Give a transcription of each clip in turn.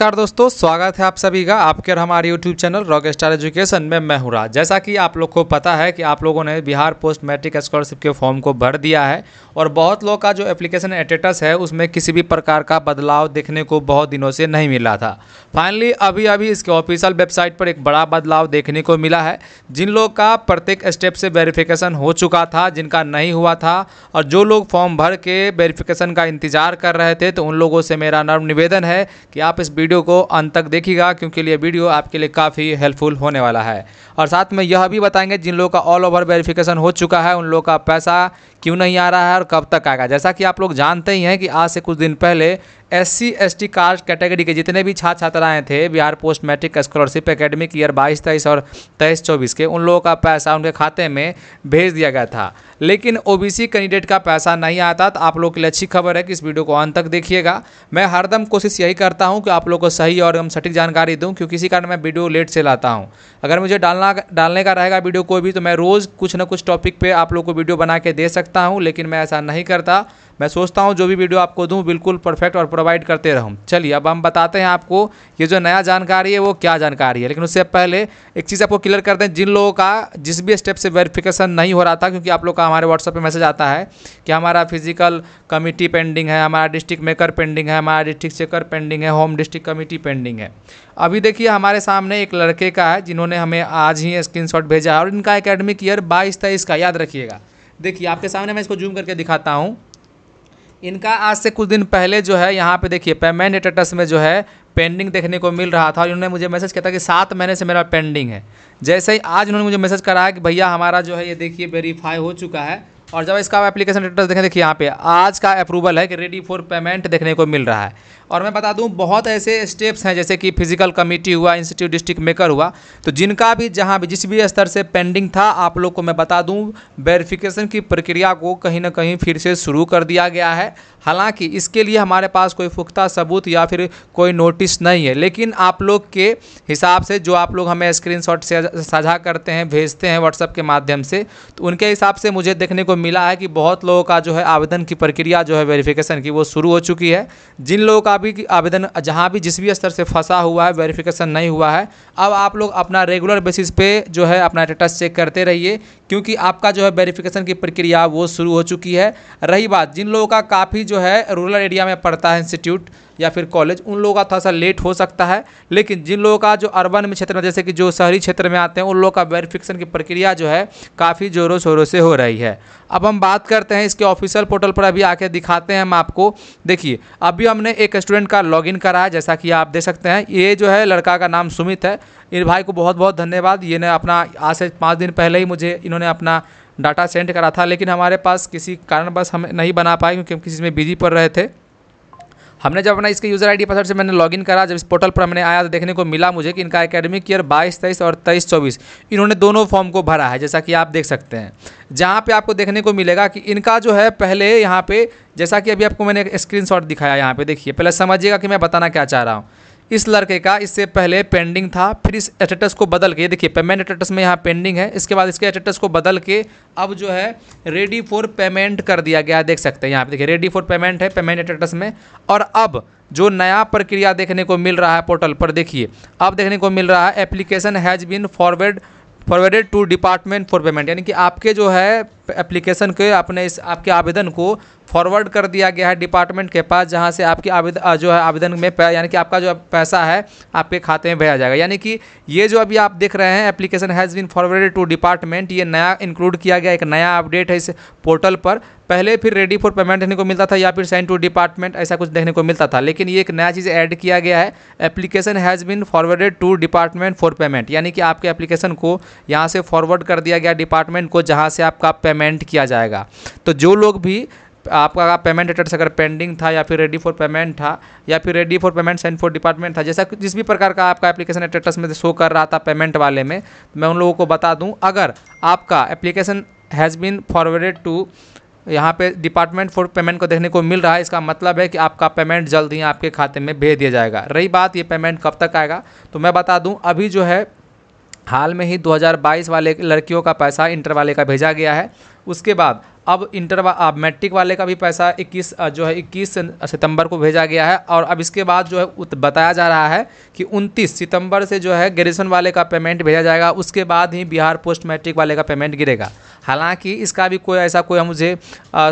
नमस्कार दोस्तों स्वागत है आप सभी का आपके और हमारे YouTube channel rock star education में मैं हूँ जैसा कि आप लोग को पता है कि आप लोगों ने बिहार पोस्ट मैट्रिक स्कॉलरशिप के फॉर्म को भर दिया है और बहुत लोग का जो एप्लीकेशन एटेटस है उसमें किसी भी प्रकार का बदलाव देखने को बहुत दिनों से नहीं मिला था फाइनली अभी अभी इसके ऑफिशियल वेबसाइट पर एक बड़ा बदलाव देखने को मिला है जिन लोग का प्रत्येक स्टेप से वेरिफिकेशन हो चुका था जिनका नहीं हुआ था और जो लोग फॉर्म भर के वेरिफिकेशन का इंतजार कर रहे थे तो उन लोगों से मेरा नर्म निवेदन है कि आप इस वीडियो वीडियो को अंत तक देखिएगा क्योंकि ये वीडियो आपके लिए काफ़ी हेल्पफुल होने वाला है और साथ में यह भी बताएंगे जिन लोगों का ऑल ओवर वेरिफिकेशन हो चुका है उन लोगों का पैसा क्यों नहीं आ रहा है और कब तक आएगा जैसा कि आप लोग जानते ही हैं कि आज से कुछ दिन पहले S C S T caste category के जितने भी छात्र छात्राएं थे Bihar post matric scholarship academic year बाईस तेईस और तेईस चौबीस के उन लोगों का पैसा उनके खाते में भेज दिया गया था लेकिन ओबीसी कैंडिडेट का पैसा नहीं आता तो आप लोग के लिए अच्छी खबर है कि इस वीडियो को अंत तक देखिएगा मैं हरदम कोशिश यही करता हूँ कि आप लोग को सही और एकदम सटीक जानकारी दूँ क्योंकि किसी कारण मैं वीडियो लेट से लाता हूँ अगर मुझे डालना डालने का रहेगा वीडियो कोई भी तो मैं रोज़ कुछ ना कुछ टॉपिक पर आप लोग को वीडियो बना के दे सकता सकता हूँ लेकिन मैं ऐसा नहीं करता मैं सोचता हूँ जो भी वीडियो आपको दूँ बिल्कुल परफेक्ट और प्रोवाइड करते रहूँ चलिए अब हम बताते हैं आपको ये जो नया जानकारी है वो क्या जानकारी है लेकिन उससे पहले एक चीज़ आपको क्लियर कर दें जिन लोगों का जिस भी स्टेप से वेरिफिकेशन नहीं हो रहा था क्योंकि आप लोग का हमारे व्हाट्सएप पर मैसेज आता है कि हमारा फिजिकल कमेटी पेंडिंग है हमारा डिस्ट्रिक्ट मेकर पेंडिंग है हमारा डिस्ट्रिक्ट चेकर पेंडिंग है होम डिस्ट्रिक्ट कमेटी पेंडिंग है अभी देखिए हमारे सामने एक लड़के का है जिन्होंने हमें आज ही स्क्रीनशॉट भेजा है और इनका एकेडमिक ईयर बाईस तेईस का याद रखिएगा देखिए आपके सामने मैं इसको जूम करके दिखाता हूँ इनका आज से कुछ दिन पहले जो है यहाँ पे देखिए पेमेंट स्टेटस में जो है पेंडिंग देखने को मिल रहा था और इन्होंने मुझे मैसेज किया था कि सात महीने से मेरा पेंडिंग है जैसे ही आज उन्होंने मुझे मैसेज कराया कि भैया हमारा जो है ये देखिए वेरीफाई हो चुका है और जब इसका एप्लीकेशन स्टेटस देखें देखिए यहाँ पे आज का अप्रूवल है कि रेडी फॉर पेमेंट देखने को मिल रहा है और मैं बता दूँ बहुत ऐसे स्टेप्स हैं जैसे कि फिजिकल कमेटी हुआ इंस्टीट्यूट डिस्ट्रिक्ट मेकर हुआ तो जिनका भी जहाँ भी जिस भी स्तर से पेंडिंग था आप लोग को मैं बता दूँ वेरिफिकेशन की प्रक्रिया को कहीं ना कहीं फिर से शुरू कर दिया गया है हालाँकि इसके लिए हमारे पास कोई पुख्ता सबूत या फिर कोई नोटिस नहीं है लेकिन आप लोग के हिसाब से जो आप लोग हमें स्क्रीन से साझा करते हैं भेजते हैं व्हाट्सअप के माध्यम से तो उनके हिसाब से मुझे देखने को मिला है कि बहुत लोगों का जो है आवेदन की प्रक्रिया जो है वेरिफिकेशन की वो शुरू हो चुकी है जिन लोगों का भी आवेदन जहाँ भी जिस भी स्तर से फंसा हुआ है वेरिफिकेशन नहीं हुआ है अब आप लोग अपना रेगुलर बेसिस पे जो है अपना स्टेटस चेक करते रहिए क्योंकि आपका जो है वेरिफिकेशन की प्रक्रिया वो शुरू हो चुकी है रही बात जिन लोगों का काफ़ी जो है रूरल एरिया में पड़ता है इंस्टीट्यूट या फिर कॉलेज उन लोगों का थोड़ा सा लेट हो सकता है लेकिन जिन लोगों का जो अर्बन में क्षेत्र में जैसे कि जो शहरी क्षेत्र में आते हैं उन लोगों का वेरिफिकेशन की प्रक्रिया जो है काफ़ी ज़ोरों शोरों से हो रही है अब हम बात करते हैं इसके ऑफिशियल पोर्टल पर अभी आके दिखाते हैं हम आपको देखिए अभी हमने एक स्टूडेंट का लॉगिन कराया जैसा कि आप देख सकते हैं ये जो है लड़का का नाम सुमित है इन भाई को बहुत बहुत धन्यवाद ये ने अपना आज से पाँच दिन पहले ही मुझे इन्होंने अपना डाटा सेंड करा था लेकिन हमारे पास किसी कारणवश हम नहीं बना पाए क्योंकि हम किसी में बिजी पड़ रहे थे हमने जब अपना इसके यूज़र आईडी पासवर्ड से मैंने लॉगिन करा जब इस पोर्टल पर हमने आया तो देखने को मिला मुझे कि इनका एकेडमिक ईयर बाईस तेईस और तेईस चौबीस इन्होंने दोनों फॉर्म को भरा है जैसा कि आप देख सकते हैं जहाँ पे आपको देखने को मिलेगा कि इनका जो है पहले यहाँ पे जैसा कि अभी आपको मैंने शॉट दिखाया यहाँ पे देखिए पहले समझिएगा कि मैं बताना क्या चाह रहा हूँ इस लड़के का इससे पहले पेंडिंग था फिर इस स्टेटस को बदल के देखिए पेमेंट स्टेटस में यहाँ पेंडिंग है इसके बाद इसके स्टेटस को बदल के अब जो है रेडी फॉर पेमेंट कर दिया गया देख सकते हैं यहाँ पे देखिए रेडी फॉर पेमेंट है पेमेंट स्टेटस में और अब जो नया प्रक्रिया देखने को मिल रहा है पोर्टल पर देखिए अब देखने को मिल रहा है application has been forward forwarded to department for payment यानी कि आपके जो है एप्लीकेशन के आपने इस आपके आवेदन को फॉरवर्ड कर दिया गया है डिपार्टमेंट के पास जहां से आपकी आवेदन जो है आवेदन में यानी कि आपका जो पैसा है आपके खाते में भेजा जाएगा यानी कि ये जो अभी आप देख रहे हैं application has been forwarded to department ये नया इंक्लूड किया गया एक नया अपडेट है इस पोर्टल पर पहले फिर रेडी फॉर पेमेंट देखने को मिलता था या फिर सेंड टू डिपार्टमेंट ऐसा कुछ देखने को मिलता था लेकिन ये एक नया चीज़ ऐड किया गया है application has been forwarded to department for payment यानी कि आपके एप्लीकेशन को यहाँ से फॉरवर्ड कर दिया गया डिपार्टमेंट को जहाँ से आपका पेमेंट पेमेंट किया जाएगा तो जो लोग भी आपका पेमेंट एटर्स अगर पेंडिंग था या फिर रेडी फॉर पेमेंट था या फिर ready for payment send for department था जैसा जिस भी प्रकार का आपका एप्लीकेशन एटेटस में शो कर रहा था पेमेंट वाले में तो मैं उन लोगों को बता दूं अगर आपका application has been forwarded to यहाँ पे डिपार्टमेंट फॉर पेमेंट को देखने को मिल रहा है इसका मतलब है कि आपका पेमेंट जल्द ही आपके खाते में भेज दिया जाएगा रही बात ये पेमेंट कब तक आएगा तो मैं बता दूँ अभी जो है हाल में ही 2022 वाले लड़कियों का पैसा इंटर वाले का भेजा गया है उसके बाद अब इंटर वा अब मैट्रिक वाले का भी पैसा 21 जो है 21 सितंबर को भेजा गया है और अब इसके बाद जो है बताया जा रहा है कि 29 सितंबर से जो है ग्रेजुएशन वाले का पेमेंट भेजा जाएगा उसके बाद ही बिहार पोस्ट मैट्रिक वाले का पेमेंट गिरेगा हालांकि इसका भी कोई ऐसा कोई मुझे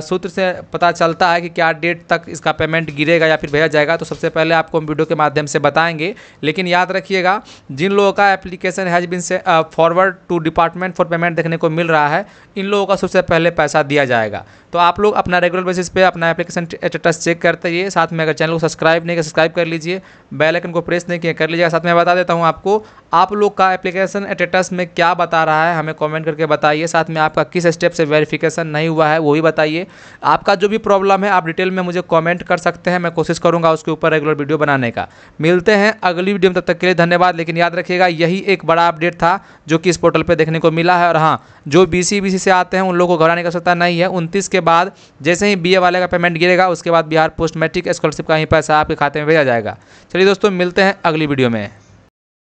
सूत्र से पता चलता है कि क्या डेट तक इसका पेमेंट गिरेगा या फिर भेजा जाएगा तो सबसे पहले आपको हम वीडियो के माध्यम से बताएंगे लेकिन याद रखिएगा जिन लोगों का एप्लीकेशन हैज़ बिन से forward to department for payment देखने को मिल रहा है इन लोगों का सबसे पहले पैसा दिया जाएगा तो आप लोग अपना रेगुलर बेसिस पे अपना एप्लीकेशन स्टेटस चेक करते रहिए साथ में अगर चैनल को सब्सक्राइब नहीं किया सब्सक्राइब कर लीजिए बेल आइकन को प्रेस नहीं किया कर लीजिएगा साथ में बता देता हूँ आपको आप लोग का एप्लीकेशन स्टेटस में क्या बता रहा है हमें कॉमेंट करके बताइए साथ में आपका किस स्टेप से वेरिफिकेशन नहीं हुआ है वो भी बताइए आपका जो भी प्रॉब्लम है आप डिटेल में मुझे कॉमेंट कर सकते हैं मैं कोशिश करूँगा उसके ऊपर रेगुलर वीडियो बनाने का मिलते हैं अगली वीडियो में तब तक के लिए धन्यवाद लेकिन याद रखिएगा यही एक बड़ा अपडेट था जो कि इस पोर्टल पर देखने को मिला है और हाँ जो बी सी से आते हैं उन लोगों को घबराने का सकता नहीं नहीं है उनतीस के बाद जैसे ही बी वाले का पेमेंट गिरेगा उसके बाद बिहार पोस्ट मैट्रिक स्कॉलरशिप का ही पैसा आपके खाते में भेजा जाएगा चलिए दोस्तों मिलते हैं अगली वीडियो में